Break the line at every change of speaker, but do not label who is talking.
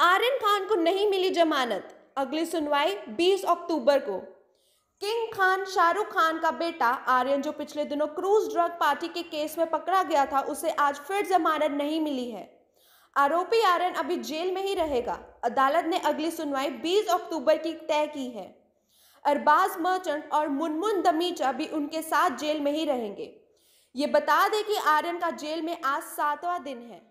आर्यन खान को नहीं मिली जमानत अगली सुनवाई 20 अक्टूबर को किंग खान शाहरुख खान का बेटा आर्यन जो पिछले दिनों क्रूज ड्रग पार्टी के केस में पकड़ा गया था उसे आज फिर जमानत नहीं मिली है आरोपी आर्यन अभी जेल में ही रहेगा अदालत ने अगली सुनवाई 20 अक्टूबर की तय की है अरबाज मर्चेंट और मुनमुन दमीचा भी उनके साथ जेल में ही रहेंगे ये बता दें कि आर्यन का जेल में आज सातवां दिन है